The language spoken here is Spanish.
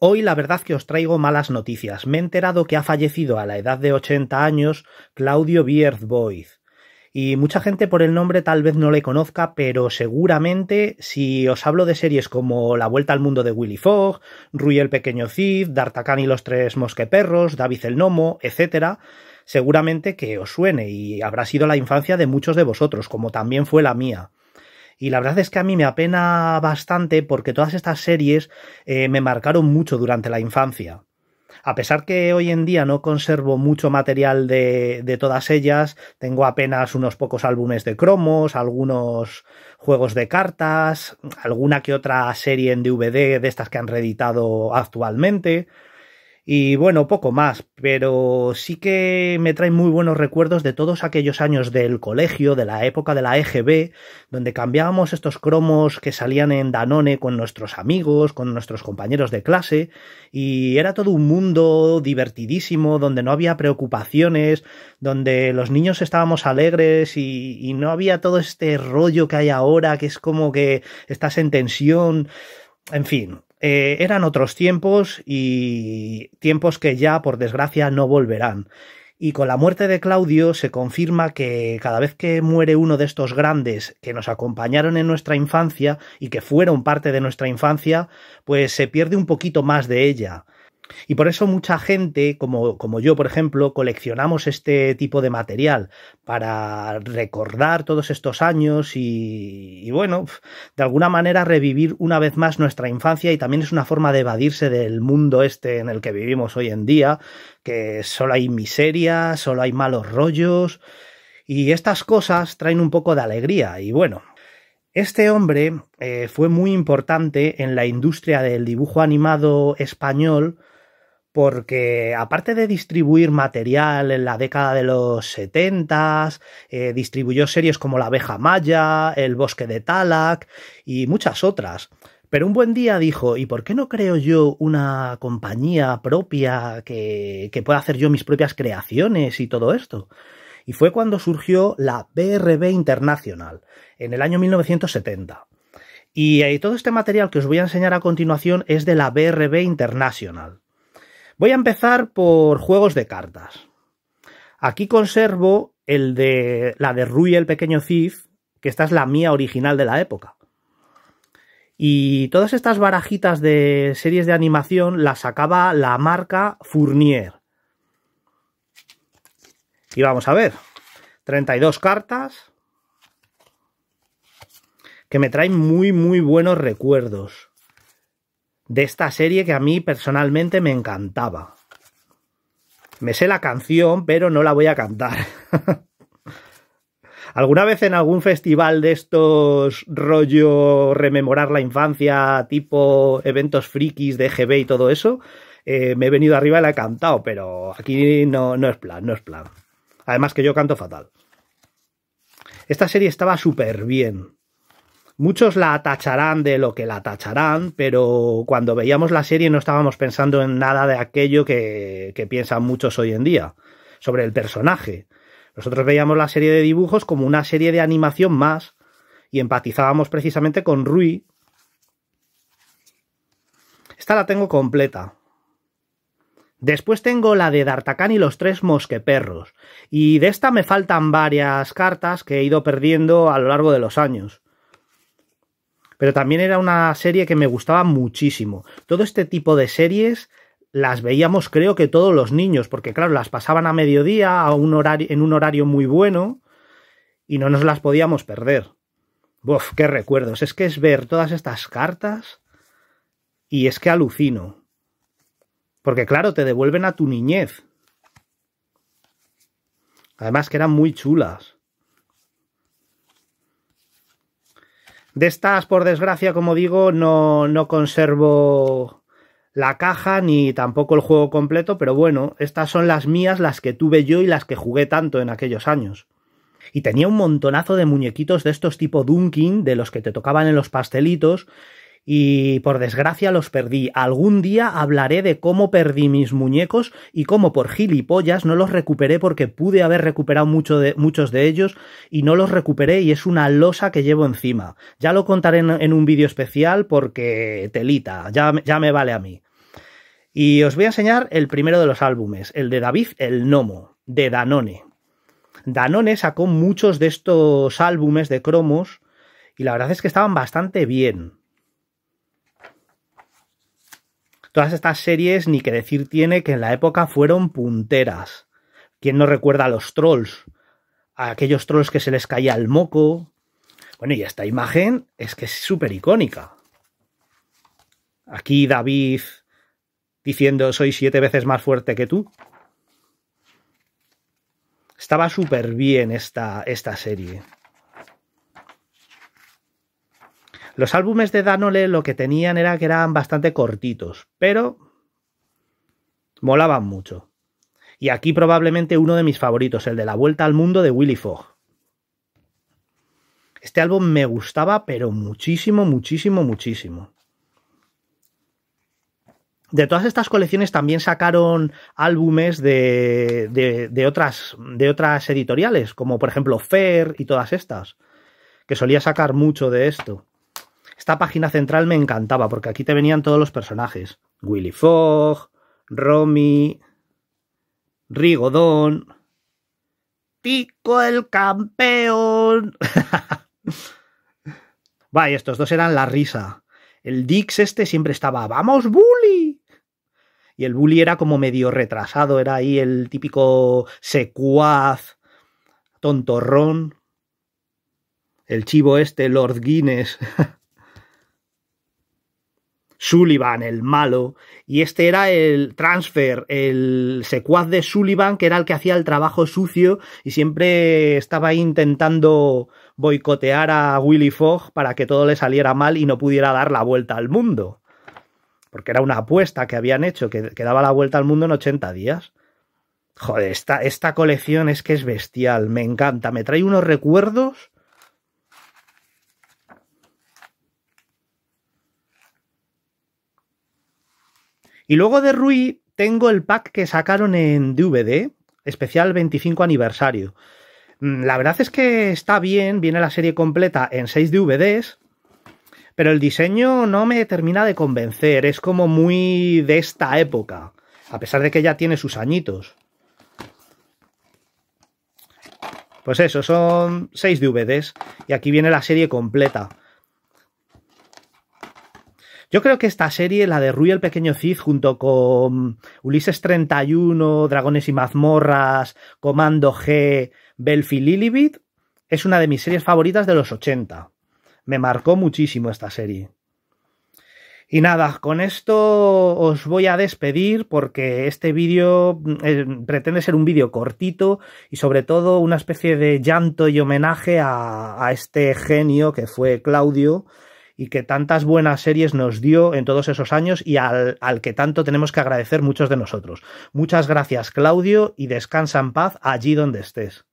Hoy la verdad que os traigo malas noticias. Me he enterado que ha fallecido a la edad de 80 años Claudio Bierth-Boyd. Y mucha gente por el nombre tal vez no le conozca, pero seguramente si os hablo de series como La Vuelta al Mundo de Willy Fogg, Rui el Pequeño Cid, dartacán y los Tres Mosqueperros, David el Nomo, etc., seguramente que os suene y habrá sido la infancia de muchos de vosotros, como también fue la mía. Y la verdad es que a mí me apena bastante porque todas estas series eh, me marcaron mucho durante la infancia. A pesar que hoy en día no conservo mucho material de, de, todas ellas, tengo apenas unos pocos álbumes de cromos, algunos juegos de cartas, alguna que otra serie en DVD de estas que han reeditado actualmente. Y bueno, poco más, pero sí que me traen muy buenos recuerdos de todos aquellos años del colegio, de la época de la EGB, donde cambiábamos estos cromos que salían en Danone con nuestros amigos, con nuestros compañeros de clase, y era todo un mundo divertidísimo, donde no había preocupaciones, donde los niños estábamos alegres y, y no había todo este rollo que hay ahora, que es como que estás en tensión. En fin, eh, eran otros tiempos y tiempos que ya, por desgracia, no volverán. Y con la muerte de Claudio se confirma que cada vez que muere uno de estos grandes que nos acompañaron en nuestra infancia y que fueron parte de nuestra infancia, pues se pierde un poquito más de ella. Y por eso mucha gente, como, como, yo, por ejemplo, coleccionamos este tipo de material para recordar todos estos años y, bueno, de alguna manera revivir una vez más nuestra infancia y también es una forma de evadirse del mundo este en el que vivimos hoy en día, que solo hay miseria, solo hay malos rollos y estas cosas traen un poco de alegría y bueno, este hombre eh, fue muy importante en la industria del dibujo animado español porque aparte de distribuir material en la década de los 70, eh, distribuyó series como La abeja maya, El bosque de Talak y muchas otras. Pero un buen día dijo, ¿y por qué no creo yo una compañía propia que, pueda hacer yo mis propias creaciones y todo esto? Y fue cuando surgió la BRB International, en el año 1970. Y, y eh, todo este material que os voy a enseñar a continuación es de la BRB International. Voy a empezar por juegos de cartas. Aquí conservo el de la de Rui el pequeño Cif, que esta es la mía original de la época. Y todas estas barajitas de series de animación las sacaba la marca Fournier. Y vamos a ver, 32 cartas que me traen muy muy buenos recuerdos de esta serie que a mí personalmente me encantaba. Me sé la canción, pero no la voy a cantar. ¿Alguna vez en algún festival de estos rollo rememorar la infancia, tipo eventos frikis de GB y todo eso? Eh, me he venido arriba y la he cantado, pero aquí no, no es plan, no es plan. Además que yo canto fatal. Esta serie estaba súper bien. Muchos la atacharán de lo que la atacharán, pero cuando veíamos la serie no estábamos pensando en nada de aquello que, que piensan muchos hoy en día, sobre el personaje. Nosotros veíamos la serie de dibujos como una serie de animación más y empatizábamos precisamente con Rui. Esta la tengo completa. Después tengo la de D'Artacán y los tres mosqueperros. Y de esta me faltan varias cartas que he ido perdiendo a lo largo de los años pero también era una serie que me gustaba muchísimo. Todo este tipo de series las veíamos creo que todos los niños, porque claro, las pasaban a mediodía, a un horario, en un horario muy bueno, y no nos las podíamos perder. Uf, qué recuerdos. Es que es ver todas estas cartas y es que alucino. Porque claro, te devuelven a tu niñez. Además que eran muy chulas. De estas, por desgracia, como digo, no, no conservo la caja ni tampoco el juego completo, pero bueno, estas son las mías, las que tuve yo y las que jugué tanto en aquellos años. Y tenía un montonazo de muñequitos de estos tipo Dunkin, de los que te tocaban en los pastelitos, y por desgracia los perdí. Algún día hablaré de cómo perdí mis muñecos y cómo por gilipollas no los recuperé porque pude haber recuperado de, muchos de ellos y no los recuperé y es una losa que llevo encima. Ya lo contaré en, un vídeo especial porque telita, ya, ya me vale a mí. Y os voy a enseñar el primero de los álbumes, el de David el Nomo, de Danone. Danone sacó muchos de estos álbumes de cromos y la verdad es que estaban bastante bien. Todas estas series, ni que decir tiene que en la época fueron punteras. ¿Quién no recuerda a los trolls? A aquellos trolls que se les caía el moco. Bueno, y esta imagen es que es súper icónica. Aquí David diciendo soy siete veces más fuerte que tú. Estaba súper bien esta, esta serie. Los álbumes de Danole lo que tenían era que eran bastante cortitos, pero molaban mucho. Y aquí probablemente uno de mis favoritos, el de la Vuelta al Mundo de Willy Fogg. Este álbum me gustaba, pero muchísimo, muchísimo, muchísimo. De todas estas colecciones también sacaron álbumes de, de, de, otras, de otras editoriales, como por ejemplo Fair y todas estas, que solía sacar mucho de esto. Esta página central me encantaba porque aquí te venían todos los personajes. Willy Fogg, Romy, Rigodón, Tico el campeón. ¡vaya! estos dos eran la risa. El Dix este siempre estaba, vamos, bully. Y el bully era como medio retrasado, era ahí el típico secuaz, tontorrón. El chivo este, Lord Guinness. Sullivan, el malo, y este era el transfer, el secuaz de Sullivan, que era el que hacía el trabajo sucio y siempre estaba intentando boicotear a Willy Fogg para que todo le saliera mal y no pudiera dar la vuelta al mundo. Porque era una apuesta que habían hecho, que, daba la vuelta al mundo en 80 días. Joder, esta, esta colección es que es bestial, me encanta, me trae unos recuerdos Y luego de Rui tengo el pack que sacaron en DVD, especial 25 aniversario. Mm, la verdad es que está bien, viene la serie completa en 6 DVDs, pero el diseño no me termina de convencer, es como muy de esta época, a pesar de que ya tiene sus añitos. Pues eso, son 6 DVDs y aquí viene la serie completa. Yo creo que esta serie, la de Ruy el Pequeño Cid, junto con Ulises 31, Dragones y Mazmorras, Comando G, Belfi Lilibit, es una de mis series favoritas de los 80. Me marcó muchísimo esta serie. Y nada, con esto os voy a despedir porque este vídeo mm, eh, pretende ser un vídeo cortito y sobre todo una especie de llanto y homenaje a este genio que fue Claudio, y que tantas buenas series nos dio en todos esos años y al, al que tanto tenemos que agradecer muchos de nosotros. Muchas gracias Claudio y descansa en paz allí donde estés.